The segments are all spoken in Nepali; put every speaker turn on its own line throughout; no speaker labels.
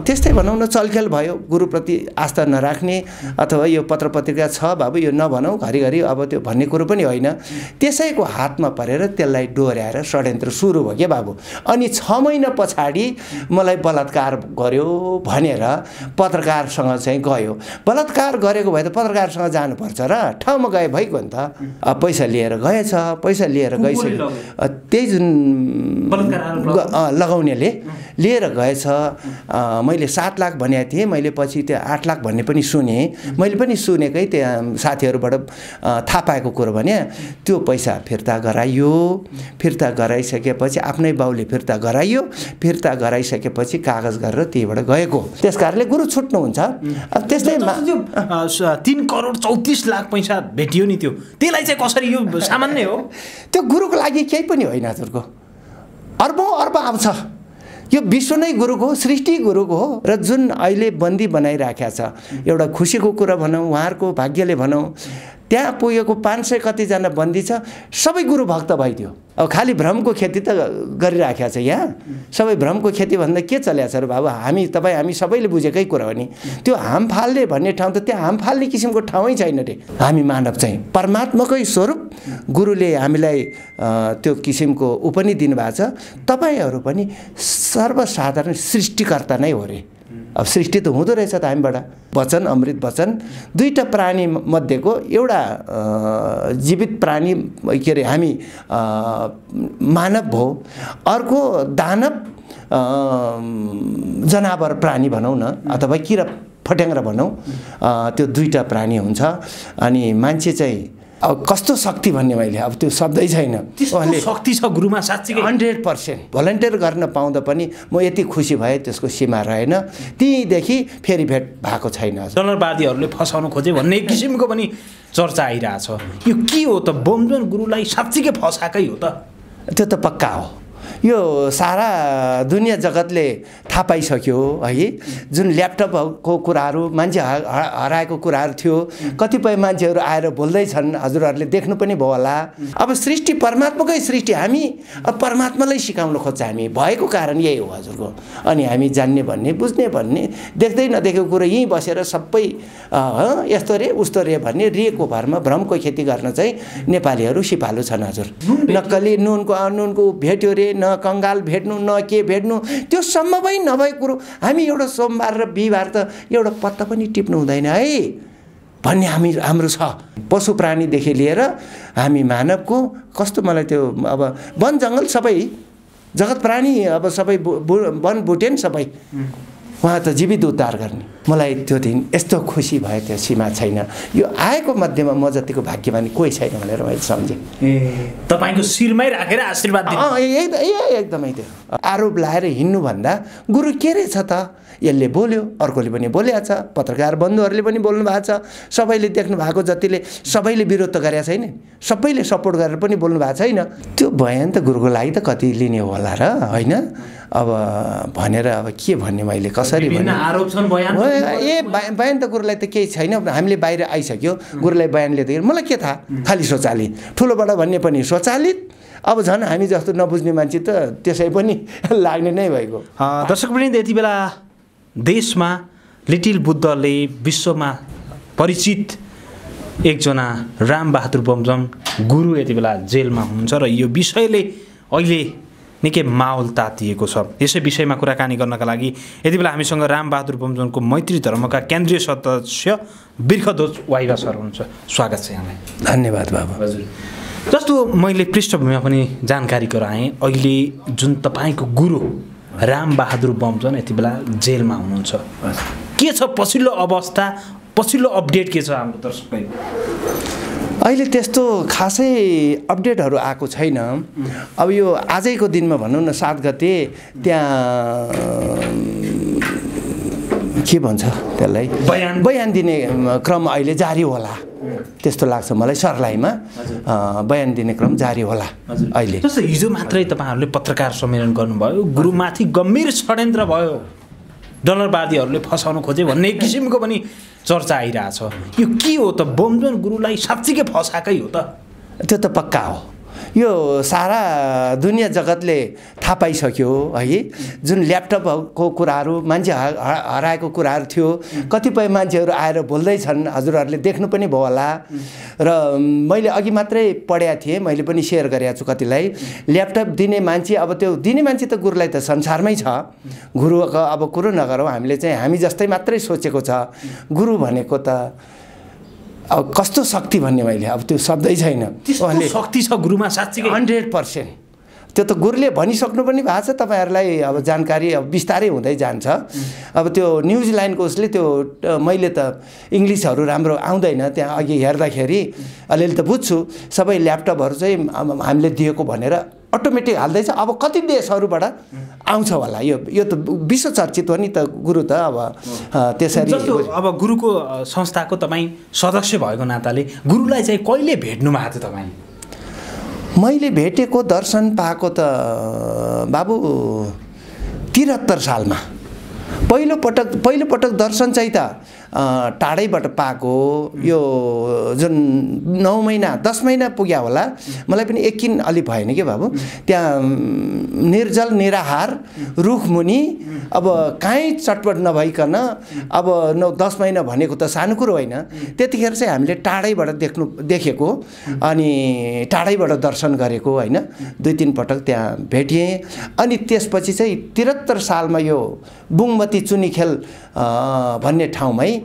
त्यस्तै भनौँ न चलखेल भयो गुरुप्रति आस्था नराख्ने अथवा यो पत्र पत्रिका छ बाबु यो नभनौँ घरिघरि अब त्यो भन्ने कुरो पनि होइन त्यसैको हातमा परेर त्यसलाई डोर्याएर षड्यन्त्र सुरु भयो क्या बाबु अनि छ महिना पछाडि मलाई बलात्कार गर्यो भनेर पत्रकारसँग चाहिँ गयो बलात्कार गरेको भए त पत्रकारसँग जानुपर्छ र ठाउँमा गए भइगयो नि त पैसा लिएर गएछ पैसा लिएर गइसक्यो त्यही जुन लगाउनेले लिएर गएछ मैले सात लाख भनेको थिएँ मैले पछि त्यो आठ लाख भन्ने पनि सुने मैले पनि सुनेकै त्यहाँ साथीहरूबाट थाहा पाएको कुरो भने त्यो पैसा फिर्ता गराइयो फिर्ता गराइसकेपछि आफ्नै बाउले फिर्ता गराइयो फिर्ता गराइसकेपछि कागज गरेर त्यहीबाट गएको त्यस कारणले गुरु छुट्नुहुन्छ अब त्यस्तै तिन करोड चौतिस
लाख पैसा भेटियो नि त्यो त्यसलाई चाहिँ कसरी यो सामान्य हो
त्यो गुरुको लागि केही पनि होइन हजुरको अर्बौँ अर्ब आउँछ यो विश्व नै गुरुको हो सृष्टि गुरुको हो र जुन अहिले बन्दी बनाइराखेको छ एउटा खुसीको कुरा भनौँ उहाँहरूको भाग्यले भनौँ त्यहाँ पुगेको पाँच सय कतिजना बन्दी छ सबै गुरु भक्त भइदियो अब खालि भ्रमको खेती त गरिराखेको छ यहाँ सबै भ्रमको खेती भन्दा के चल्या छ र बाबु हामी तपाईँ हामी सबैले बुझेकै कुरा हो नि त्यो हाम फाल्ने भन्ने ठाउँ त त्यहाँ हाम फाल्ने किसिमको ठाउँै छैन रे हामी मानव चाहिँ परमात्माकै स्वरूप गुरुले हामीलाई त्यो किसिमको ऊ पनि दिनुभएको छ तपाईँहरू पनि सर्वसाधारण सृष्टिकर्ता नै हो रे अब सृष्टि त हुँदो रहेछ त हामीबाट वचन अमृत वचन दुईवटा प्राणी मध्येको एउटा जीवित प्राणी के अरे हामी मानव भयो अर्को दानव जनावर प्राणी भनौँ न अथवा किरा फट्याङ्ग्रा भनौँ त्यो दुईवटा प्राणी हुन्छ अनि मान्छे चाहिँ अब कस्तो शक्ति भन्ने मैले अब त्यो शब्दै छैन शक्ति छ
गुरुमा साँच्ची हन्ड्रेड पर्सेन्ट
भलन्टियर गर्न पाउँदा पनि म यति खुसी भएँ त्यसको सीमा रहेन त्यहीँदेखि फेरि भेट भएको छैन
जनवादीहरूले फसाउन खोजे भन्ने किसिमको पनि चर्चा आइरहेछ यो के हो त बमजोन गुरुलाई साँच्चीकै फसाएकै हो त
त्यो त पक्का हो यो सारा दुनियाँ जगतले थाहा पाइसक्यो है जुन ल्यापटपको कुराहरू मान्छे हराएको कुराहरू थियो कतिपय मान्छेहरू आएर बोल्दैछन् हजुरहरूले देख्नु पनि भयो होला अब सृष्टि परमात्माकै सृष्टि हामी अब परमात्मालाई सिकाउन खोज्छ हामी भएको कारण यही हो हजुरको अनि हामी जान्ने भन्ने बुझ्ने भन्ने देख्दै नदेखेको कुरो यहीँ बसेर सबै यस्तो रे उस्तो रे भन्ने रेको भरमा भ्रमको खेती गर्न चाहिँ नेपालीहरू सिपालु छन् हजुर नक्कली नुनको नुनको भेट्यो रे न कङ्गाल भेट्नु न के भेट्नु त्यो सम्भवै नभए कुरो हामी एउटा सोमबार र बिहिबार त एउटा पत्ता पनि टिप्नु हुँदैन है भन्ने हामी हाम्रो छ पशु प्राणीदेखि लिएर हामी मानवको कस्तो मलाई त्यो अब वन जङ्गल सबै जगत प्राणी अब सबै बु वन बुटेन सबै उहाँ त जीवित उद्धार गर्ने मलाई त्यो दिन यस्तो खुसी भयो त्यो सीमा छैन यो आएको मध्येमा म जतिको भाग्यमानी कोही छैन भनेर मैले सम्झेँ
तपाईँको शिरमै राखेर आशीर्वाद
एकदमै त्यो आरोप लाएर हिँड्नुभन्दा गुरु के रहेछ त यसले बोल्यो अर्कोले पनि छ पत्रकार बन्धुहरूले पनि बोल्नु भएको छ सबैले देख्नु भएको जतिले सबैले विरोध त गरेका छैन सबैले सपोर्ट गरेर पनि बोल्नु भएको छैन त्यो बयान त गुरुको लागि त कति लिने होला र होइन अब भनेर अब के भन्ने मैले कसरी भन्ने ए बयान त गुरुलाई त केही छैन हामीले बाहिर आइसक्यो गुरुलाई बयान लिँदाखेरि मलाई के थाहा खालि स्वचालित ठुलोबाट भन्ने पनि स्वचालित अब झन् हामी जस्तो नबुझ्ने मान्छे त त्यसै पनि लाग्ने नै भएको दर्शक पनि यति बेला
देशमा लिटिल बुद्धले विश्वमा परिचित एकजना रामबहादुर बमजम गुरु यति बेला जेलमा हुनुहुन्छ र यो विषयले अहिले निकै माहौल तातिएको छ यसै विषयमा कुराकानी गर्नका लागि यति बेला हामीसँग रामबहादुर बमजनको मैत्री धर्मका केन्द्रीय सदस्य बिर्खध्वज वाइवा सर हुनुहुन्छ स्वागत छ यहाँलाई धन्यवाद बाबा हजुर जस्तो मैले पृष्ठभूमिमा पनि जानकारी गराएँ अहिले जुन तपाईँको गुरु रामबहादुर बमजन यति बेला जेलमा हुनुहुन्छ के छ पछिल्लो अवस्था पछिल्लो अपडेट के छ हाम्रो दर्शकलाई
अहिले त्यस्तो खासै अपडेटहरू आएको छैन अब यो आजैको दिनमा भनौँ न सात गते त्यहाँ के भन्छ त्यसलाई बयान बयान दिने क्रम अहिले जारी होला त्यस्तो लाग्छ मलाई सरलाईमा बयान दिने क्रम जारी होला अहिले जस्तो हिजो मात्रै
तपाईँहरूले पत्रकार सम्मेलन गर्नुभयो गुरुमाथि गम्भीर षड्यन्त्र भयो डलरवादीहरूले फसाउन खोजे भन्ने किसिमको पनि चर्चा आइरहेछ यो के हो त बमजोन गुरुलाई साँच्चीकै फसाएकै हो त
त्यो त पक्का हो यो सारा दुनियाँ जगतले थाहा पाइसक्यो है जुन ल्यापटपको कुराहरू मान्छे हराएको कुराहरू थियो कतिपय मान्छेहरू आएर बोल्दैछन् हजुरहरूले देख्नु पनि भयो होला र मैले अघि मात्रै पढेका थिएँ मैले पनि सेयर गरेको छु कतिलाई ल्यापटप दिने मान्छे अब त्यो दिने मान्छे त गुरुलाई त संसारमै छ गुरुको अब कुरो नगरौँ हामीले चाहिँ हामी जस्तै मात्रै सोचेको छ गुरु भनेको त अब कस्तो शक्ति भन्ने मैले अब त्यो शब्दै छैन शक्ति
छ गुरुमा साँच्चै हन्ड्रेड पर्सेन्ट
त्यो त गुरुले भनिसक्नु पनि भएको छ तपाईँहरूलाई अब जानकारी अब बिस्तारै हुँदै जान्छ अब त्यो न्युज लाइनको उसले त्यो मैले त इङ्ग्लिसहरू राम्रो आउँदैन त्यहाँ अघि हेर्दाखेरि अलिअलि त बुझ्छु सबै ल्यापटपहरू चाहिँ हामीले दिएको भनेर अटोमेटिक हाल्दैछ अब कति देशहरूबाट आउँछ होला यो यो त विश्वचर्चित हो नि त गुरु त अब त्यसरी
अब गुरुको संस्थाको तपाईँ सदस्य भएको नाताले गुरुलाई चाहिँ कहिले भेट्नु भएको थियो तपाईँ
मैले भेटेको दर्शन पाएको त बाबु त्रिहत्तर सालमा पहिलोपटक पहिलोपटक दर्शन चाहिँ त टाढैबाट पाएको यो जुन नौ महिना दस महिना पुग्या होला मलाई पनि एकिन अलि भएन कि बाबु त्यहाँ निर्जल निराहार रुखमुनि अब काहीँ चटपट नभइकन अब नौ दस महिना भनेको त सानो कुरो होइन त्यतिखेर चाहिँ हामीले टाढैबाट देख्नु देखेको अनि टाढैबाट दर्शन गरेको होइन दुई तिन पटक त्यहाँ भेटिएँ अनि त्यसपछि चाहिँ त्रिहत्तर सालमा यो बुङमती चुनिखेल भन्ने ठाउँमै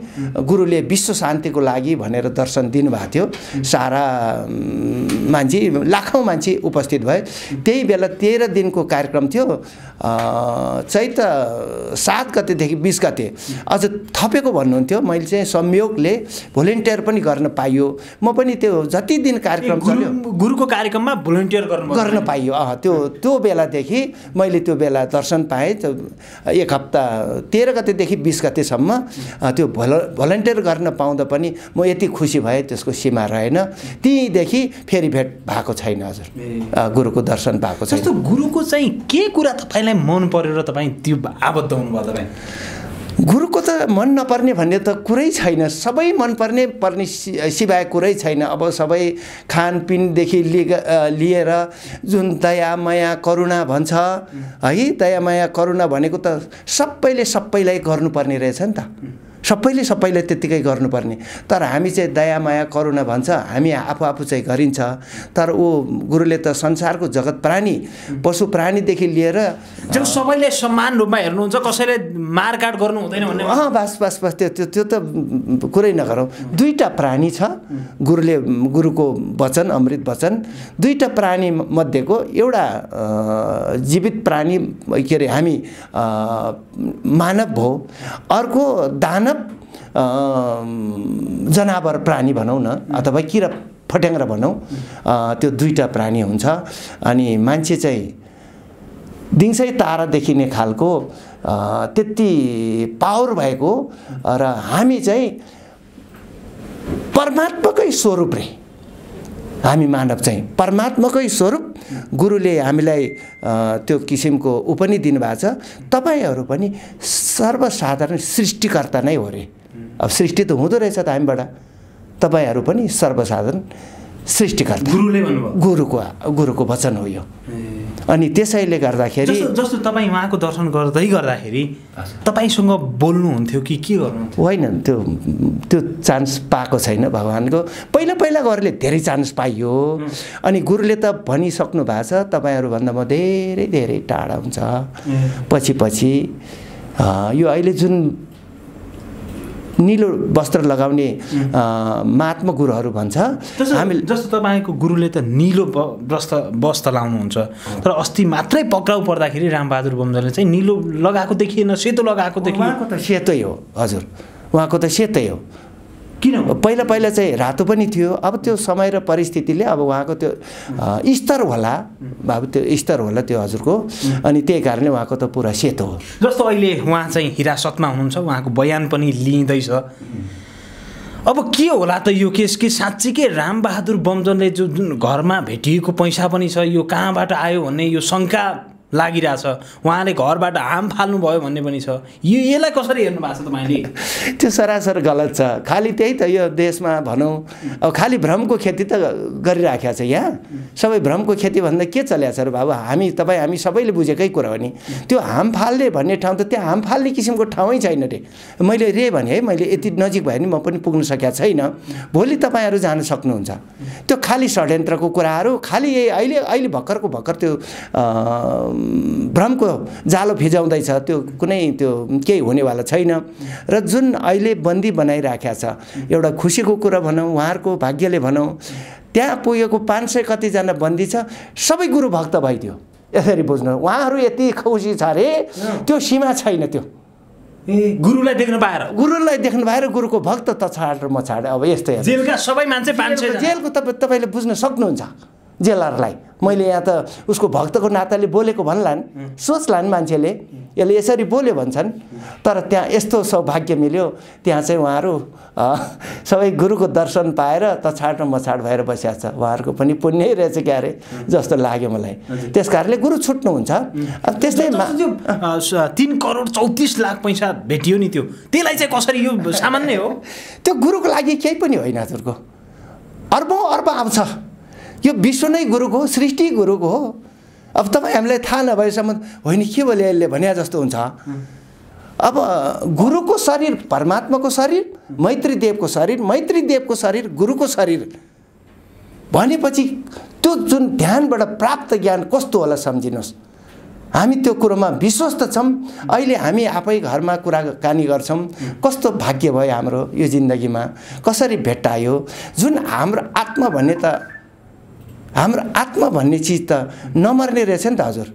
गुरुले विश्व शान्तिको लागि भनेर दर्शन दिनुभएको थियो सारा मान्छे लाखौँ मान्छे उपस्थित भए त्यही बेला तेह्र दिनको कार्यक्रम थियो चैत सात गतेदेखि बिस गते अझ थपेको भन्नुहुन्थ्यो मैले चाहिँ संयोगले भोलिन्टियर पनि गर्न पाइयो म पनि त्यो जति दिन कार्यक्रम चल्यो
गुरुको कार्यक्रममा भोलिन्टियर
गर्नु गर्न पाइयो अह त्यो त्यो बेलादेखि मैले त्यो बेला दर्शन पाएँ एक हप्ता तेह्र गतेदेखि बिस गतेसम्म त्यो भल भलन्टियर गर्न पाउँदा पनि म यति खुसी भएँ त्यसको सीमा रहेन त्यहीँदेखि फेरि भेट भएको छैन हजुर गुरुको दर्शन भएको छ जस्तो गुरुको चाहिँ के कुरा तपाईँलाई मन पऱ्यो र तपाईँ त्यो आबद्ध हुनुभयो तपाईँ गुरुको त मन नपर्ने भन्ने त कुरै छैन सबै मनपर्ने पर्ने सिवाय कुरै छैन अब सबै खानपिनदेखि लिग लिएर जुन दया माया करुणा भन्छ है दया माया करुणा भनेको त सबैले सबैलाई गर्नुपर्ने रहेछ नि त सबैले सबैले त्यत्तिकै गर्नुपर्ने तर हामी चाहिँ दया माया करुणा भन्छ हामी आफू आफू चाहिँ गरिन्छ तर ऊ गुरुले त संसारको जगत प्राणी पशु प्राणीदेखि लिएर
जब सबैले समान रूपमा हेर्नुहुन्छ कसैले मारकाट गर्नु
हुँदैन भन्ने अँ बास बास बास त्यो त्यो त कुरै नगरौँ दुईवटा प्राणी छ गुरुले गुरुको वचन अमृत वचन दुईवटा प्राणी मध्येको एउटा जीवित प्राणी के अरे हामी मानव भयो अर्को दान जनावर प्राणी भनौँ न अथवा किरा फट्याङ्ग्रा भनौँ त्यो दुईवटा प्राणी हुन्छ अनि मान्छे चाहिँ दिङ्सै तारा देखिने खालको त्यति पावर भएको र हामी चाहिँ परमात्माकै स्वरूप हामी मानव चाहिँ परमात्माकै स्वरूप गुरुले हामीलाई त्यो किसिमको उपनि दिनुभएको छ तपाईँहरू पनि सर्वसाधारण सृष्टिकर्ता नै हो अरे अब सृष्टि त हुँदो रहेछ त हामीबाट तपाईँहरू पनि सर्वसाधारण सृष्टिकर्ता गुरुले गुरुको गुरुको वचन हो यो अनि त्यसैले गर्दाखेरि
जस्तो तपाईँ उहाँको दर्शन गर्दै गर्दाखेरि तपाईँसँग
बोल्नुहुन्थ्यो कि के गर्नुहुन्थ्यो होइन त्यो त्यो चान्स पाएको छैन भगवान्को पहिला पहिला पहिलाकोहरूले धेरै चान्स पाइयो अनि गुरुले त भनिसक्नु भएको छ तपाईँहरूभन्दा म धेरै धेरै टाढा हुन्छ पछि पछि यो अहिले जुन निलो वस्त्र लगाउने महात्मा गुरुहरू भन्छ
हामी जस्तो तपाईँको गुरुले त निलो वस्त्र वस्त्र लाउनुहुन्छ तर अस्ति मात्रै पक्राउ पर्दाखेरि रामबहादुर बमजले चाहिँ निलो लगाएको देखिएन सेतो लगाएको त
सेतै हो हजुर उहाँको त सेतै हो किन पहिला पहिला चाहिँ रातो पनि थियो अब त्यो समय र परिस्थितिले अब उहाँको त्यो स्तर होला अब त्यो स्तर होला त्यो हजुरको अनि त्यही कारणले उहाँको त पुरा सेतो हो
जस्तो अहिले उहाँ चाहिँ हिरासतमा हुनुहुन्छ उहाँको बयान पनि लिइँदैछ अब के होला त यो केस कि साँच्चीकै के रामबहादुर बमजनले जो जुन घरमा भेटिएको पैसा पनि छ यो कहाँबाट आयो भन्ने यो शङ्का लागिरहेछ उहाँले घरबाट हाम फाल्नुभयो भन्ने पनि छ यो यसलाई कसरी हेर्नु भएको छ
तपाईँले त्यो सरासर गलत छ खालि त्यही त यो देशमा भनौँ अब खालि भ्रमको खेती त गरिराखेको छ यहाँ सबै भ्रमको खेती भन्दा के चल्या छ र बाबु हामी तपाईँ हामी सबैले बुझेकै कुरा हो नि त्यो हाम फाल्ने भन्ने ठाउँ त त्यो हाम फाल्ने किसिमको ठाउँै छैन रे मैले रे भने है मैले यति नजिक भयो भने म पनि पुग्न सकेका छैन भोलि तपाईँहरू जान सक्नुहुन्छ त्यो खालि षड्यन्त्रको कुराहरू खालि यही अहिले अहिले भर्खरको भर्खर त्यो भ्रमको जालो फिजाउँदैछ त्यो कुनै त्यो केही हुनेवाला छैन र जुन अहिले बन्दी बनाइराखेका छ एउटा खुसीको कुरा भनौँ उहाँहरूको भाग्यले भनौँ त्यहाँ पुगेको पाँच सय कतिजना बन्दी छ सबै गुरु भक्त भइदियो यसरी बुझ्नु उहाँहरू यति खुसी छ अरे त्यो सीमा छैन त्यो ए गुरुलाई देख्नु पाएर गुरुलाई देख्नु पाएर गुरुको भक्त त छाड र म छाड अब यस्तै जेलका सबै मान्छे जेलको तपाईँ तपाईँले बुझ्न सक्नुहुन्छ जेलरलाई मैले यहाँ त उसको भक्तको नाताले बोलेको भन्लान् सोच्लान् मान्छेले यसले यसरी बोल्यो भन्छन् तर त्यहाँ यस्तो सौभाग्य मिल्यो त्यहाँ चाहिँ उहाँहरू सबै गुरुको दर्शन पाएर तछाड र मछाड भएर बसिरहेको छ उहाँहरूको पनि पुण्य रहेछ क्या अरे जस्तो लाग्यो मलाई त्यस कारणले गुरु छुट्नुहुन्छ अब
त्यस्तै तिन करोड चौतिस लाख पैसा भेटियो नि त्यो त्यसलाई चाहिँ कसरी यो सामान्य हो
त्यो गुरुको लागि केही पनि होइन हजुरको अर्बौँ अर्ब आउँछ यो विश्व नै गुरुको हो सृष्टि गुरुको हो अब तपाईँ हामीलाई थाहा नभएसम्म होइन के भोलि अहिले भने जस्तो हुन्छ अब गुरुको शरीर परमात्माको शरीर मैत्री देवको शरीर मैत्री देवको शरीर गुरुको शरीर भनेपछि त्यो जुन ध्यानबाट प्राप्त ज्ञान कस्तो होला सम्झिनुहोस् हामी त्यो कुरोमा विश्वस्त छौँ अहिले हामी आफै घरमा कुराकानी गर्छौँ कस्तो भाग्य भयो हाम्रो यो जिन्दगीमा कसरी भेट्टायो जुन हाम्रो आत्मा भन्ने त हाम्रो आत्मा भन्ने चिज त नमर्ने रहेछ नि त हजुर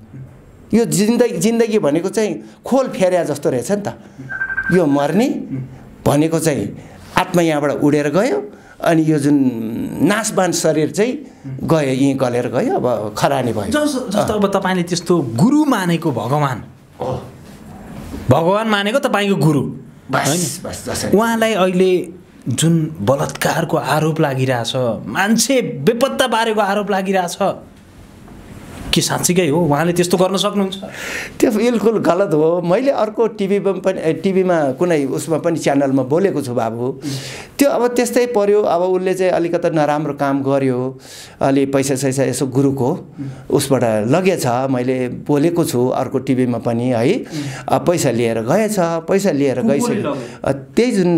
यो जिन्दगी जिन्दगी भनेको चाहिँ खोल फेर्या जस्तो रहेछ नि त यो मर्ने भनेको चाहिँ आत्मा यहाँबाट उडेर गयो अनि यो जुन नासबान शरीर चाहिँ गयो यहीँ गलेर गयो अब खरानी भयो जस्तो जस्तो
अब तपाईँले त्यस्तो गुरु मानेको भगवान्
भगवान् मानेको तपाईँको गुरु उहाँलाई
अहिले जुन बलात्कारको आरोप लागिरहेछ मान्छे बेपत्ता बारेको आरोप
लागिरहेछ के साँच्चीकै हो उहाँले त्यस्तो गर्न सक्नुहुन्छ त्यो बिल्कुल गलत हो मैले अर्को टिभीमा पनि टिभीमा कुनै उसमा पनि च्यानलमा बोलेको छु बाबु त्यो अब त्यस्तै पऱ्यो अब उसले चाहिँ अलिकति नराम्रो काम गर्यो अलि पैसा सैसा यसो गुरुको उसबाट लगेछ मैले बोलेको छु अर्को टिभीमा पनि है पैसा लिएर गएछ पैसा लिएर गइसक्यो त्यही जुन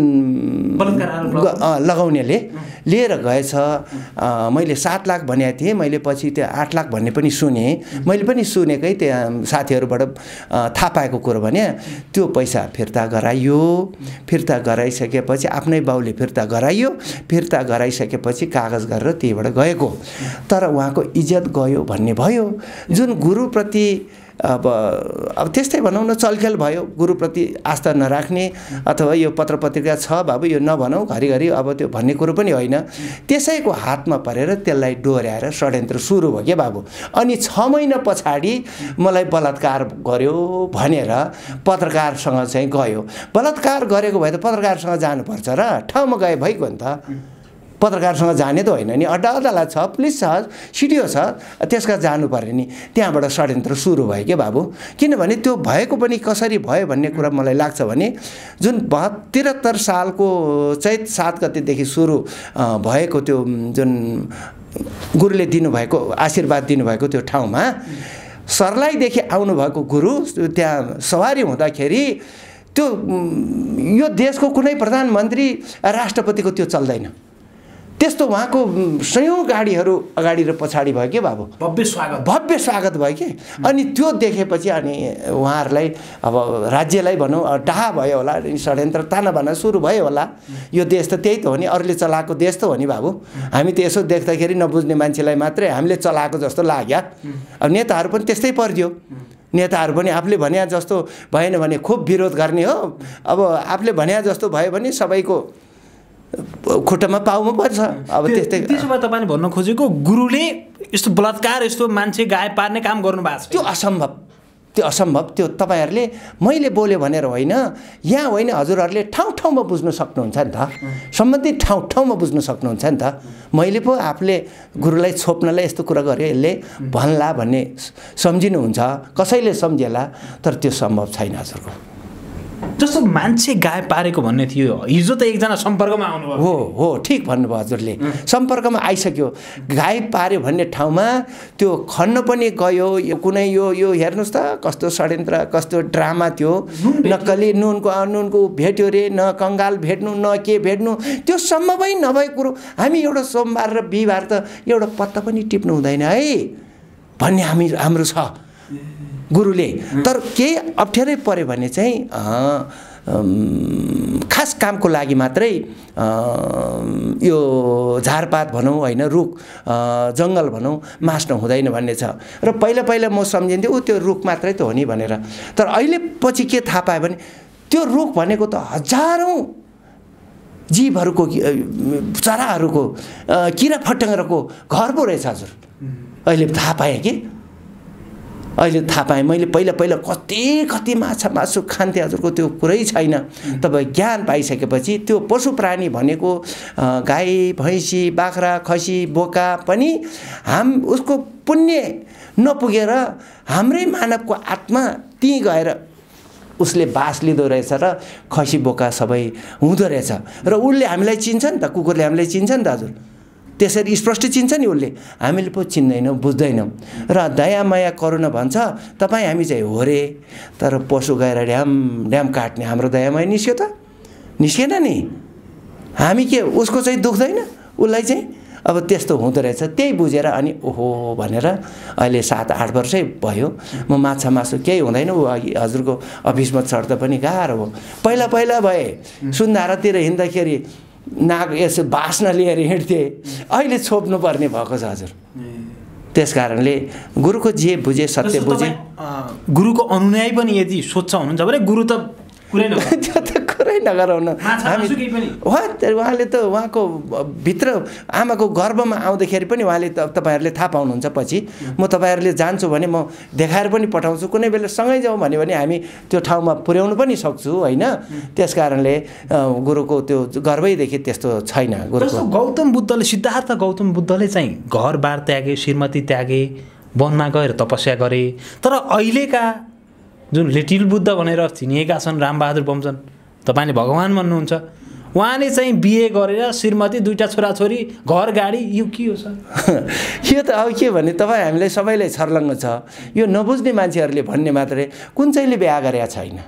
लगाउनेले लिएर गएछ मैले सात लाख भनेको थिएँ मैले पछि त्यो आठ लाख भन्ने पनि सुने मैले पनि सुनेकै त्यहाँ साथीहरूबाट थाहा पाएको कुरो भने त्यो पैसा फिर्ता गराइयो फिर्ता गराइसकेपछि आफ्नै बाउले फिर्ता गराइयो फिर्ता गराइसकेपछि कागज गरेर त्यहीबाट गएको तर उहाँको इज्जत गयो भन्ने भयो जुन गुरुप्रति अब अब त्यस्तै भनौँ न चलखेल भयो गुरुप्रति आस्था नराख्ने अथवा यो पत्र पत्रिका छ बाबु यो नभनौँ घरिघरि अब त्यो भन्ने कुरो पनि होइन त्यसैको हातमा परेर त्यसलाई डोर्याएर षड्यन्त्र सुरु भयो क्या बाबु अनि छ महिना पछाडि मलाई बलात्कार गर्यो भनेर पत्रकारसँग चाहिँ गयो बलात्कार गरेको भए त पत्रकारसँग जानुपर्छ र ठाउँमा गए भइगयो नि त पत्रकारसँग जाने त होइन नि अड्डा अड्डालाई छ पुलिस छ सिडिओ छ त्यसका जानु पऱ्यो नि त्यहाँबाट षड्यन्त्र सुरु भयो क्या बाबु किनभने त्यो भएको पनि कसरी भयो भन्ने कुरा मलाई लाग्छ भने जुन बहत्तिरहत्तर सालको चैत सात गतेदेखि सुरु भएको त्यो जुन गुरुले दिनुभएको आशीर्वाद दिनुभएको त्यो ठाउँमा सर्लाईदेखि आउनुभएको गुरु त्यहाँ सवारी हुँदाखेरि त्यो यो देशको कुनै प्रधानमन्त्री राष्ट्रपतिको त्यो चल्दैन त्यस्तो उहाँको सयौँ गाडीहरू अगाडि र पछाडि भयो कि बाबु भव्य स्वागत भव्य स्वागत भयो कि अनि त्यो देखेपछि अनि उहाँहरूलाई अब राज्यलाई भनौँ डाहा भयो होला अनि षड्यन्त्र ताना सुरु भयो होला यो देश त त्यही त हो नि अरूले चलाएको देश त हो नि बाबु हामी त यसो देख्दाखेरि नबुझ्ने मान्छेलाई मात्रै हामीले चलाएको जस्तो लाग्यो अब नेताहरू पनि त्यस्तै परिदियो नेताहरू पनि आफूले भने जस्तो भएन भने खुब विरोध गर्ने हो अब आफूले भने जस्तो भयो भने सबैको खुट्टामा पाउमा पर्छ अब त्यस्तै त्यसो भए तपाईँले भन्न खोजेको गुरुले
यस्तो बलात्कार यस्तो मान्छे गाय पार्ने काम गर्नु भएको छ त्यो
असम्भव त्यो असम्भव त्यो तपाईँहरूले मैले बोल्यो भनेर होइन यहाँ होइन हजुरहरूले ठाउँ ठाउँमा बुझ्नु सक्नुहुन्छ नि त सम्बन्धित ठाउँ ठाउँमा बुझ्नु सक्नुहुन्छ नि त मैले पो आफूले गुरुलाई छोप्नलाई यस्तो कुरा गरेँ यसले भन्ला भन्ने सम्झिनुहुन्छ कसैले सम्झेला तर त्यो सम्भव छैन हजुरको जस्तो मान्छे गाय पारेको भन्ने थियो हिजो त एकजना सम्पर्कमा आउनुभयो हो हो ठिक भन्नुभयो हजुरले सम्पर्कमा आइसक्यो गाई पार्यो भन्ने ठाउँमा त्यो खन्न पनि गयो यो कुनै यो यो हेर्नुहोस् त कस्तो षड्यन्त्र कस्तो ड्रामा थियो न कहिले नुनको नुनको भेट्यो रे न कङ्गाल भेट्नु न के भेट्नु त्यो सम्भवै नभए कुरो हामी एउटा सोमबार र बिहिबार त एउटा पत्ता पनि टिप्नु हुँदैन है भन्ने हामी हाम्रो छ गुरुले तर केही अप्ठ्यारै पऱ्यो भने चाहिँ खास कामको लागि मात्रै यो झारपात भनौँ होइन रुख जङ्गल भनौँ मास्न हुँदैन भन्ने छ र पहिला पहिला म सम्झिन्थेँ ऊ त्यो रुख मात्रै त हो नि भनेर तर अहिले पछि के थाहा पायो भने त्यो रुख भनेको त हजारौँ जीवहरूको चराहरूको किरा फटङ्ग्रको घर पो रहेछ हजुर अहिले थाहा पाएँ कि अहिले थाहा पाएँ मैले पहिला पहिला कति कति माछा मासु खान्थेँ हजुरको त्यो कुरै छैन तपाईँ ज्ञान पाइसकेपछि त्यो पशु प्राणी भनेको गाई भैँसी बाख्रा खसी बोका पनि हाम उसको पुण्य नपुगेर हाम्रै मानवको आत्मा त्यहीँ गएर उसले बास लिँदो रहेछ र खसी बोका सबै हुँदो रहेछ र उसले हामीलाई चिन्छ नि त कुकुरले हामीलाई चिन्छ नि त हजुर त्यसरी स्पष्ट चिन्छ नि उसले हामीले पो चिन्दैनौँ बुझ्दैनौँ र दया माया करुणा भन्छ तपाईँ हामी चाहिँ हो रे तर पशु गएर ड्याम ड्याम काट्ने हाम्रो दयामाया माया निस्क्यो त निस्केन नि हामी के उसको चाहिँ दुख्दैन उसलाई चाहिँ अब त्यस्तो हुँदो रहेछ त्यही बुझेर अनि ओहो भनेर अहिले सात आठ वर्षै भयो म माछा मासु केही हुँदैन ऊ अघि हजुरको अफिसमा चढ्दा पनि गाह्रो हो पहिला पहिला भए सुन्धारातिर हिँड्दाखेरि नाग यसो बाँच्न लिएर हिँड्थे अहिले छोप्नुपर्ने भएको छ हजुर त्यस कारणले गुरुको जे बुझे सत्य बुझे
गुरुको अनुयायी पनि यदि सोध्छ हुनुहुन्छ भने गुरु त
त कुरै नगराउन
हामी
उहाँले त उहाँको भित्र आमाको गर्वमा आउँदाखेरि पनि उहाँले तपाईँहरूले थाहा पाउनुहुन्छ पछि म तपाईँहरूले जान्छु भने म देखाएर पनि पठाउँछु कुनै बेला सँगै जाउँ भन्यो भने हामी त्यो ठाउँमा पुर्याउनु पनि सक्छु होइन त्यस कारणले गुरुको त्यो गर्वैदेखि त्यस्तो छैन गुरुको गौतम बुद्धले सिद्धार्थ गौतम बुद्धले चाहिँ
घरबार त्यागे श्रीमती त्यागे वनमा गएर तपस्या गरे तर अहिलेका जुन लिटिल बुद्ध भनेर चिनिएका छन् रामबहादुर बमजन तपाईँले भगवान् भन्नुहुन्छ उहाँले चाहिँ बिए गरेर श्रीमती दुइटा छोराछोरी घर गाडी यो के हो सर
यो त अब के भने तपाईँ हामीलाई सबैलाई छर्लङ्ग छ यो नबुझ्ने मान्छेहरूले भन्ने मात्रै कुन चाहिँले बिहा गरेका छैन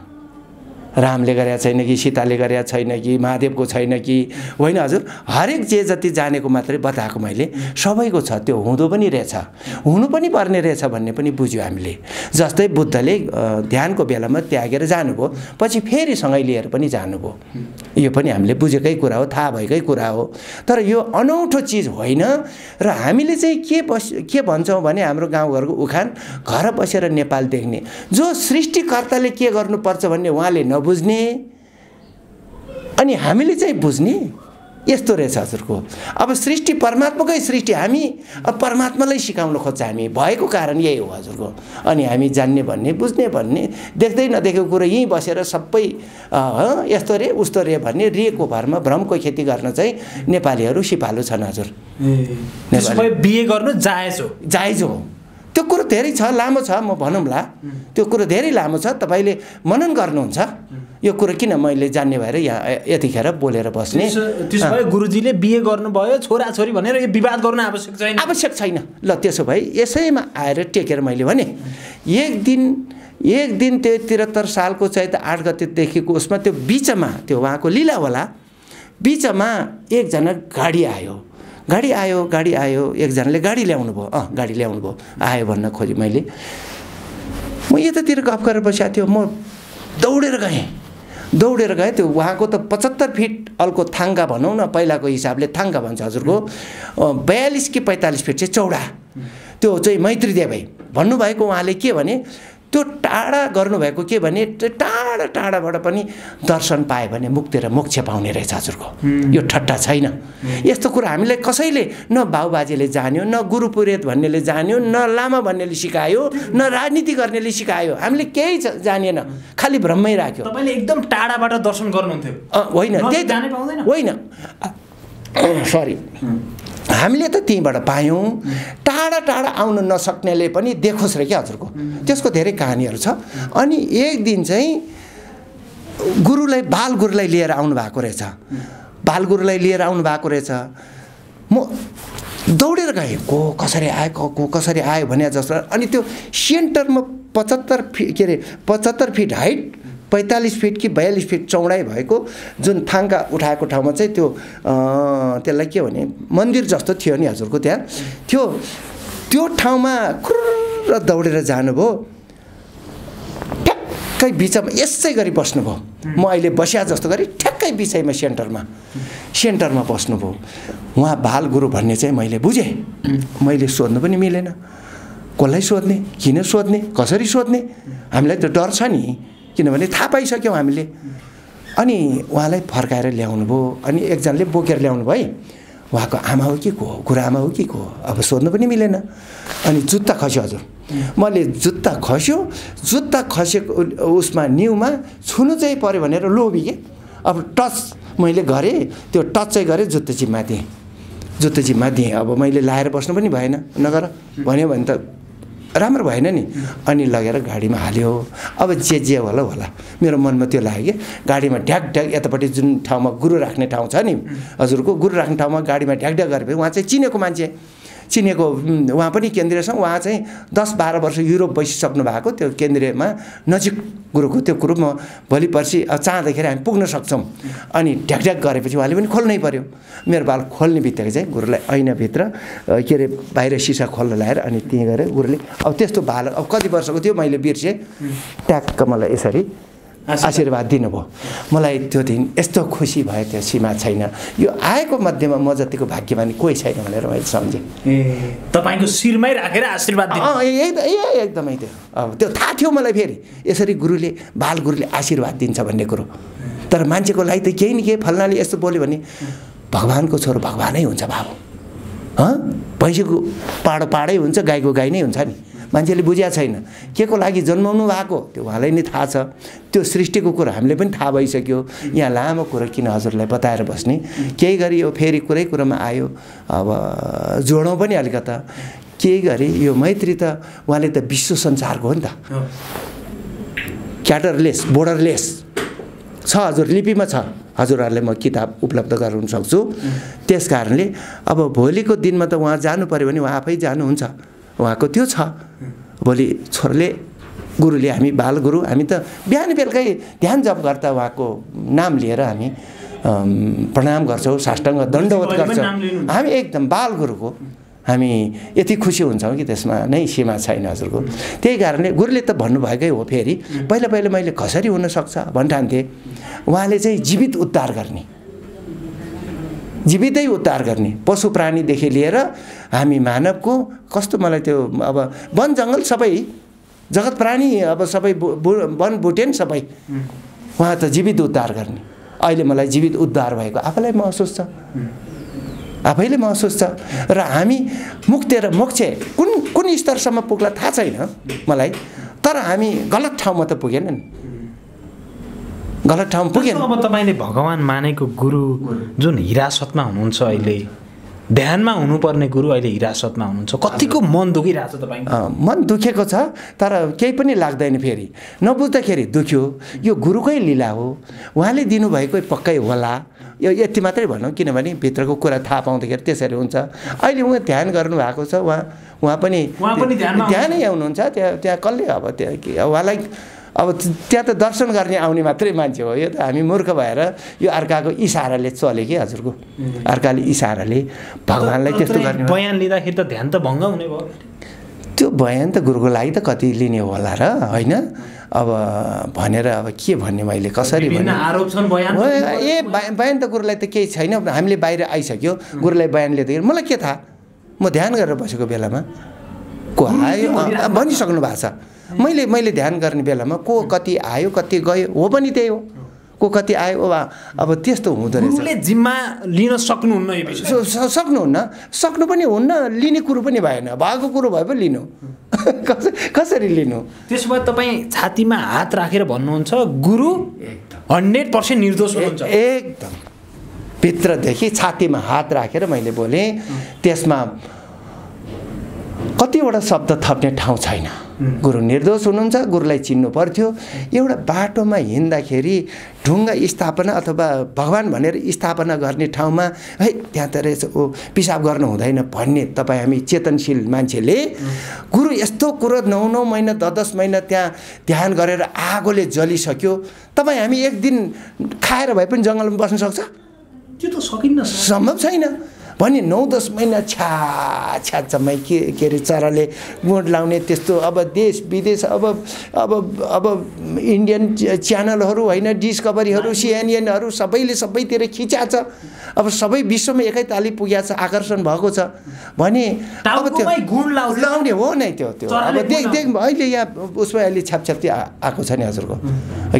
रामले गरेका छैन कि सीताले गरेका छैन कि महादेवको छैन कि होइन हजुर हरेक जे जति जानेको मात्रै बताएको मैले सबैको छ त्यो हुँदो पनि रहेछ हुनु पनि पर्ने रहेछ भन्ने पनि बुझ्यो हामीले जस्तै बुद्धले ध्यानको बेलामा त्यागेर जानुभयो पछि फेरि सँगै लिएर पनि जानुभयो यो पनि हामीले बुझेकै कुरा हो थाहा भएकै कुरा हो तर यो अनौठो चिज होइन र हामीले चाहिँ के बस के भन्छौँ भने हाम्रो गाउँघरको उखान घर बसेर नेपाल देख्ने जो सृष्टिकर्ताले के गर्नुपर्छ भन्ने उहाँले नबु बुझ्ने अनि हामीले चाहिँ बुझ्ने यस्तो रहेछ हजुरको अब सृष्टि परमात्माकै सृष्टि हामी अब परमात्मालाई सिकाउन खोज्छ हामी भएको कारण यही हो हजुरको अनि हामी जान्ने भन्ने बुझ्ने भन्ने देख्दै नदेखेको कुरो यहीँ बसेर सबै यस्तो रे उस्तो रे भन्ने रेको भरमा भ्रमको खेती गर्न चाहिँ नेपालीहरू सिपालु छन्
हजुर
बिए गर्नु जायज हो जायज हो त्यो कुरो धेरै छ लामो छ म भनौँला त्यो कुरो धेरै लामो छ तपाईँले मनन गर्नुहुन्छ यो कुरो किन मैले जान्ने भएर यहाँ यतिखेर बोलेर बस्ने
गुरुजीले बिहे गर्नुभयो छोरी भनेर यो
विवाद गर्नु आवश्यक छैन आवश्यक छैन ल त्यसो भए यसैमा आएर टेकेर मैले भने एक दिन एक दिन त्यो त्रिहत्तर सालको चैत आठ गतेदेखिको उसमा त्यो बिचमा त्यो उहाँको लिला होला बिचमा एकजना गाडी आयो गाडी आयो गाडी आयो एकजनाले गाडी ल्याउनु भयो अँ गाडी ल्याउनु भयो आयो भन्न खोजेँ मैले म यतातिर गफ गरेर बसिआ थियो म दौडेर गएँ दौडेर गएँ त्यो उहाँको त पचहत्तर फिट अल्को थाङ्गा भनौँ न पहिलाको हिसाबले थाङ्गा भन्छ हजुरको बयालिस कि पैँतालिस फिट चाहिँ चौडा त्यो चाहिँ मैत्री देवाई भन्नुभएको उहाँले के भने त्यो टाढा गर्नुभएको के भने टाढा टाढाबाट पनि दर्शन पायो भने मुक्ति र मोक्ष पाउने रहेछ हजुरको यो ठट्टा छैन यस्तो कुरो हामीले कसैले न बाबुबाजेले जान्यो न गुरु पुरेत भन्नेले जान्यो न लामा भन्नेले सिकायो न राजनीति गर्नेले सिकायो हामीले केही जानेन खालि भ्रमै राख्यो तपाईँले एकदम
टाढाबाट दर्शन
गर्नुहुन्थ्यो होइन त्यही होइन सरी हामीले त त्यहीँबाट पायौँ टाढा टाढा आउन नसक्नेले पनि देखोस् रे क्या हजुरको त्यसको धेरै कहानीहरू छ अनि एक दिन चाहिँ गुरुलाई बाल गुरुलाई लिएर आउनु भएको रहेछ बाल गुरुलाई लिएर आउनु भएको रहेछ म दौडेर गएँ को कसरी आयो को कसरी आयो भने जस्तो अनि त्यो सेन्टरमा पचहत्तर फिट के अरे पचहत्तर फिट हाइट पैँतालिस फिट कि बयालिस फिट चौडाइ भएको जुन थाङ्का उठाएको ठाउँमा चाहिँ त्यो त्यसलाई के भने मन्दिर जस्तो थियो नि हजुरको त्यहाँ त्यो त्यो ठाउँमा खुर दौडेर जानुभयो ठ्याक्कै बिचमा यसै गरी बस्नुभयो म अहिले बस्या जस्तो गरी ठ्याक्कै बिचैमा सेन्टरमा सेन्टरमा बस्नुभयो उहाँ बाल गुरु भन्ने चाहिँ मैले बुझेँ मैले सोध्नु पनि मिलेन कसलाई सोध्ने किन सोध्ने कसरी सोध्ने हामीलाई त डर छ नि किनभने थाहा पाइसक्यौँ हामीले अनि उहाँलाई फर्काएर ल्याउनु भयो अनि एकजनाले बोकेर ल्याउनु भयो है उहाँको आमा हो कि को हो गुरुआमा हो कि को हो अब सोध्नु पनि मिलेन अनि जुत्ता खस्यो हजुर मैले जुत्ता खस्यो जुत्ता खसेको उसमा न्युमा छुनु चाहिँ पऱ्यो भनेर लोभी के अब टच मैले गरेँ त्यो टच चाहिँ गरेँ जुत्ता चिपमा दिएँ जुत्ता चिपमा दिएँ अब मैले लाएर बस्नु पनि भएन नगर भन्यो भने त राम्रो भएन नि अनि लगेर गाडीमा हाल्यो अब जे जे होला होला मेरो मनमा त्यो लाग्यो कि गाडीमा ढ्याक ढ्याक यतापट्टि जुन ठाउँमा गुरु राख्ने ठाउँ छ नि हजुरको गुरु राख्ने ठाउँमा गाडीमा ढ्याक ढ्याक गरेपछि उहाँ चाहिँ चिनेको मान्छे चिनेको उहाँ पनि केन्द्रीय छ उहाँ चाहिँ दस बाह्र वर्ष युरोप बसिसक्नु भएको त्यो केन्द्रीयमा नजिक गुरुको त्यो कुरो म भोलि पर्सि चाहँदाखेरि हामी पुग्न सक्छौँ अनि ढ्याकढ्याक गरेपछि उहाँले पनि खोल्नै पऱ्यो मेरो बाल खोल्ने बित्तिकै चाहिँ गुरुलाई ऐनाभित्र के अरे बाहिर सिसा खोल्न लगाएर अनि त्यहीँ गएर गुरुले अब त्यस्तो भाल अब कति वर्षको थियो मैले बिर्सेँ ट्याक्क मलाई यसरी आशीर्वाद दिनुभयो मलाई त्यो दिन यस्तो खुसी भयो त्यो सीमा छैन यो आएको मध्येमा म जतिको भाग्यमानी कोही छैन भनेर मैले सम्झेँ
तपाईँको शिरमै राखेर
आशीर्वाद यही एकदमै त्यो अब त्यो थाहा थियो मलाई फेरि यसरी गुरुले बाल गुरुले आशीर्वाद दिन्छ भन्ने कुरो तर मान्छेको लागि त केही न केही फल्नाले यस्तो बोल्यो भने भगवान्को छोरो भगवानै हुन्छ बाबु हँ भैँसीको पाडो पाडै हुन्छ गाईको गाई नै हुन्छ नि मान्छेले बुझ्या छैन के को लागि जन्माउनु भएको त्यो उहाँलाई नै थाहा छ त्यो सृष्टिको कुरो हामीले पनि थाहा भइसक्यो यहाँ लामो कुरो किन हजुरलाई बताएर बस्ने केही गरी यो फेरि कुरै कुरोमा आयो अब जोडौँ पनि अलिकता केही गरी यो मैत्री त उहाँले त विश्व संसारको हो नि त क्याटरलेस बोर्डरलेस छ हजुर लिपिमा छ हजुरहरूले म किताब उपलब्ध गराउन सक्छु त्यस कारणले अब भोलिको दिनमा त उहाँ जानु पऱ्यो भने उहाँ आफै जानुहुन्छ उहाँको त्यो छ भोलि छोराले गुरुले हामी बाल गुरु हामी त बिहान बेलुकै ध्यान जप गर्दा उहाँको नाम लिएर हामी प्रणाम गर्छौँ साष्टाङ्ग दण्डवत गर्छौँ हामी एकदम बाल गुरुको हामी यति खुसी हुन्छौँ कि त्यसमा नै सीमा छैन हजुरको त्यही कारणले गुरुले त भन्नुभएकै हो फेरि पहिला पहिला मैले कसरी हुनसक्छ भन्ठान्थेँ उहाँले चाहिँ जीवित उद्धार गर्ने जीवितै उद्धार गर्ने पशु प्राणीदेखि लिएर हामी मानवको कस्तो मलाई त्यो अब वन जङ्गल सबै जगत प्राणी अब सबै वन भुटेन सबै उहाँ त जीवित उद्धार गर्ने अहिले मलाई जीवित उद्धार भएको आफैलाई महसुस छ आफैले महसुस छ र हामी मुक्त र मोक्ष कुन कुन स्तरसम्म पुग्ला थाहा छैन मलाई तर हामी गलत ठाउँमा त पुगेन नि गलत ठाउँमा पुगेन अब तपाईँले
भगवान् मानेको गुरु जुन हिरासतमा हुनुहुन्छ अहिले ध्यानमा हुनुपर्ने
गुरु अहिले हिरासतमा हुनुहुन्छ कतिको मन दुखिरहेको छ तपाईँ मन दुखेको छ तर केही पनि लाग्दैन फेरि नबुझ्दाखेरि दुख्यो यो गुरुकै लिला हो उहाँले दिनुभएको पक्कै होला यो यति मात्रै भनौँ किनभने भित्रको कुरा थाहा पाउँदाखेरि त्यसरी हुन्छ अहिले उहाँ ध्यान गर्नुभएको छ उहाँ उहाँ पनि ध्यानै आउनुहुन्छ त्यहाँ त्यहाँ कसले अब त्यहाँ उहाँलाई अब त्यहाँ त दर्शन गर्ने आउने मात्रै मान्छे हो यो त हामी मूर्ख भएर यो अर्काको इसाराले चले कि हजुरको अर्काले इसाराले भगवान्लाई त्यस्तो गर्ने
बयान लिँदाखेरि त ध्यान त भङ्ग हुने भयो
त्यो बयान त गुरुको लागि त कति लिने होला र होइन अब भनेर अब के भन्ने मैले कसरी भन्ने
ए
बयान त गुरुलाई त केही छैन हामीले बाहिर आइसक्यो गुरुलाई बयान लिँदाखेरि मलाई के थाहा म ध्यान गरेर बसेको बेलामा को आयो भनिसक्नु भएको छ मैले मैले ध्यान गर्ने बेलामा को कति आयो कति गयो हो पनि त्यही हो को कति आयो अब त्यस्तो हुँदो रहेछ जिम्मा लिन सक्नुहुन्न सक्नुहुन्न सक्नु पनि हुन्न लिने कुरो पनि भएन भएको कुरो भए पनि लिनु कसरी लिनु त्यसो भए तपाईँ छातीमा हात राखेर भन्नुहुन्छ गुरु हन्ड्रेड पर्सेन्ट निर्दोष हुनुहुन्छ एकदम भित्रदेखि छातीमा हात राखेर मैले बोलेँ त्यसमा कतिवटा शब्द थप्ने ठाउँ छैन गुरु निर्दोष हुनुहुन्छ गुरुलाई चिन्नु पर्थ्यो एउटा बाटोमा हिँड्दाखेरि ढुङ्गा स्थापना अथवा भगवान् भनेर स्थापना गर्ने ठाउँमा है त्यहाँ त रहेछ ओ पिसाब गर्नु हुँदैन भन्ने तपाईँ हामी चेतनशील मान्छेले गुरु यस्तो कुरो नौ नौ महिना दस दस महिना त्यहाँ ध्यान गरेर आगोले जलिसक्यो तपाईँ हामी एक दिन खाएर भए पनि जङ्गलमा बस्न सक्छ त्यो त सकिन्न सम्भव छैन भने नौ दस महिना छ्या छ्या जम्मै के के अरे चराले गुँड लाउने त्यस्तो अब देश विदेश अब अब अब इन्डियन च्यानलहरू होइन डिस्कभरीहरू सिएनएनहरू सबैले सबैतिर खिचा छ अब सबै विश्वमा एकैताली पुग्या छ आकर्षण भएको छ भने अब त्यो लाउने हो नै त्यो त्यो अब देख देख अहिले यहाँ उसमा अहिले छ्यापछ्याप्ती आएको छ नि हजुरको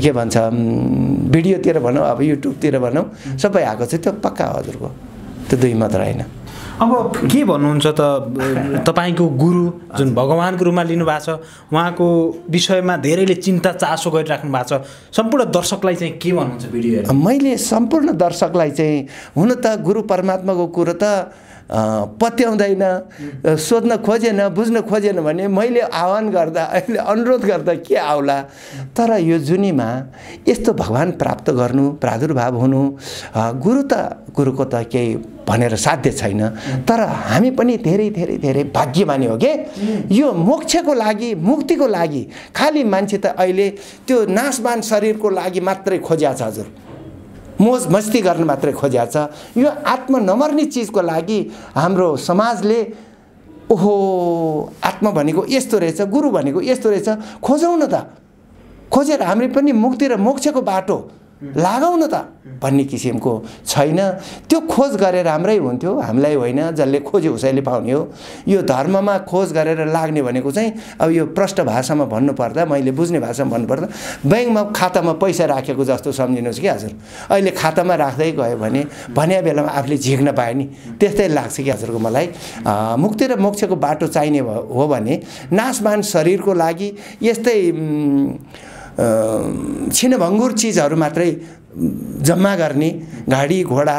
के भन्छ भिडियोतिर भनौँ अब युट्युबतिर भनौँ सबै आएको छ त्यो पक्का हजुरको त्यो दुई मात्र होइन
अब के भन्नुहुन्छ त तपाईँको गुरु जुन भगवान्को रूपमा लिनुभएको छ उहाँको विषयमा धेरैले चिन्ता चासो गरिराख्नु भएको छ सम्पूर्ण दर्शकलाई चाहिँ के भन्नुहुन्छ
भिडियो मैले सम्पूर्ण दर्शकलाई चाहिँ हुन त गुरु परमात्माको कुरो त पत्याउँदैन सोध्न खोजेन बुझ्न खोजेन भने मैले आह्वान गर्दा अहिले अनुरोध गर्दा के आउला तर यो जुनीमा यस्तो भगवान् प्राप्त गर्नु प्रादुर्भाव हुनु गुरु त गुरुको त केही भनेर साध्य छैन तर हामी पनि धेरै धेरै धेरै भाग्यमानी हो कि यो मोक्षको लागि मुक्तिको लागि खालि मान्छे त अहिले त्यो नाशवान शरीरको लागि मात्रै खोज्या छ हजुर मोज मस्ती गर्न मात्रै खोज्या छ यो आत्म नमर्ने चिजको लागि हाम्रो समाजले ओहो आत्मा भनेको यस्तो रहेछ गुरु भनेको यस्तो रहेछ खोजौँ न त खोजेर हामी पनि मुक्ति र मोक्षको बाटो लगाउन त भन्ने किसिमको छैन त्यो खोज गरेर राम्रै हुन्थ्यो हामीलाई होइन जसले खोज्यो उसैले पाउने हो यो धर्ममा खोज गरेर लाग्ने भनेको चाहिँ अब यो प्रष्ट भाषामा भन्नुपर्दा मैले बुझ्ने भाषामा भन्नुपर्दा ब्याङ्कमा खातामा पैसा राखेको जस्तो सम्झिनुहोस् कि हजुर अहिले खातामा राख्दै गयो भने भन्या बेलामा आफूले झिक्न पायो नि त्यस्तै लाग्छ कि हजुरको मलाई मुक्ति र मोक्षको बाटो चाहिने हो भने नासमान शरीरको लागि यस्तै छिनभङ्गुर चिजहरू मात्रै जम्मा गर्ने गाडी घोडा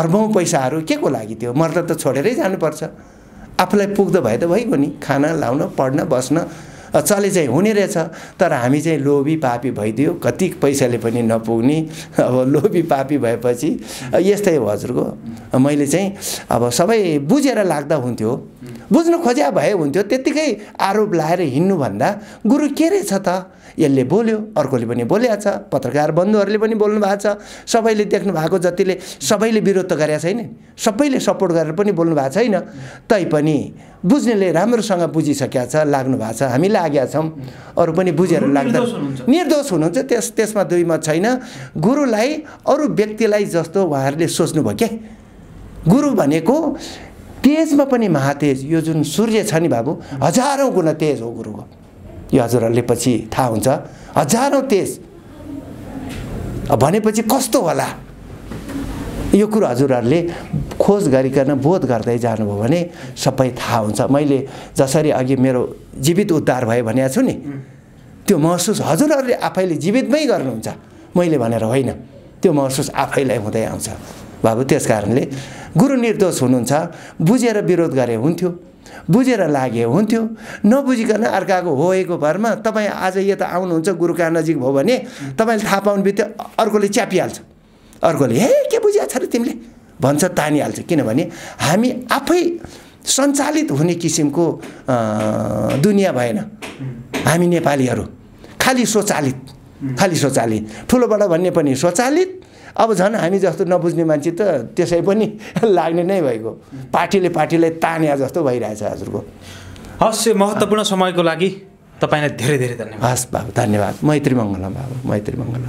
अर्बौँ पैसाहरू के को लागि त्यो मर्द त छोडेरै जानुपर्छ आफूलाई पुग्दो भए त भइगयो नि खाना लाउन पढ्न बस्न चले चाहिँ हुने रहेछ तर हामी चाहिँ लोभी पापी भइदियो कति पैसाले पनि नपुग्ने अब लोभी पापी भएपछि यस्तै हो हजुरको मैले चाहिँ अब सबै बुझेर लाग्दा हुन्थ्यो बुझ्नु खोज्या भए हुन्थ्यो त्यत्तिकै आरोप लाएर हिँड्नुभन्दा गुरु के रहेछ त यसले बोल्यो अर्कोले पनि बोल्या छ पत्रकार बन्धुहरूले पनि बोल्नु भएको छ सबैले देख्नु भएको जतिले सबैले विरोध त गरेका छैन सबैले सपोर्ट गरेर पनि बोल्नु भएको छैन तैपनि बुझ्नेले राम्रोसँग बुझिसकेका छ लाग्नु भएको छ हामी लागेका छौँ अरू पनि बुझेर लाग्दा निर्दोष हुनुहुन्छ त्यस त्यसमा दुईमा छैन गुरुलाई अरू व्यक्तिलाई जस्तो उहाँहरूले सोच्नुभयो के गुरु भनेको तेजमा पनि महातेज यो जुन सूर्य छ नि बाबु हजारौँ गुणा तेज हो गुरुको यो हजुरहरूले पछि थाहा हुन्छ हजारौँ तेज भनेपछि कस्तो होला यो कुरो हजुरहरूले खोज गरिकन बोध गर्दै जानुभयो भने सबै थाहा हुन्छ मैले जसरी अघि मेरो जीवित उद्धार भयो भनेको छु नि त्यो महसुस हजुरहरूले आफैले जीवितमै गर्नुहुन्छ मैले भनेर होइन त्यो महसुस आफैलाई हुँदै आउँछ बाबु त्यस कारणले गुरु निर्दोष हुनुहुन्छ बुझेर विरोध गरे हुन्थ्यो बुझेर लागे हुन्थ्यो नबुझिकन अर्काको होएको भरमा तपाईँ आज यता आउनुहुन्छ गुरुका नजिक भयो भने तपाईँले थाहा पाउनु बित्तिकै अर्कोले च्यापिहाल्छ अर्कोले हे के बुझिया छ र तिमीले भन्छ तानिहाल्छ किनभने हामी आफै सञ्चालित हुने किसिमको दुनियाँ भएन हामी नेपालीहरू खालि स्वचालित खालि स्वचालित ठुलोबाट भन्ने पनि स्वचालित अब झन् हामी जस्तो नबुझ्ने मान्छे त त्यसै पनि लाग्ने नै भएको पार्टीले पार्टीलाई ताने जस्तो भइरहेछ हजुरको
हस् यो महत्त्वपूर्ण समयको लागि तपाईँलाई धेरै धेरै धन्यवाद
हस् बाबु धन्यवाद मैत्री मङ्गलम बाबु मैत्री मङ्गलम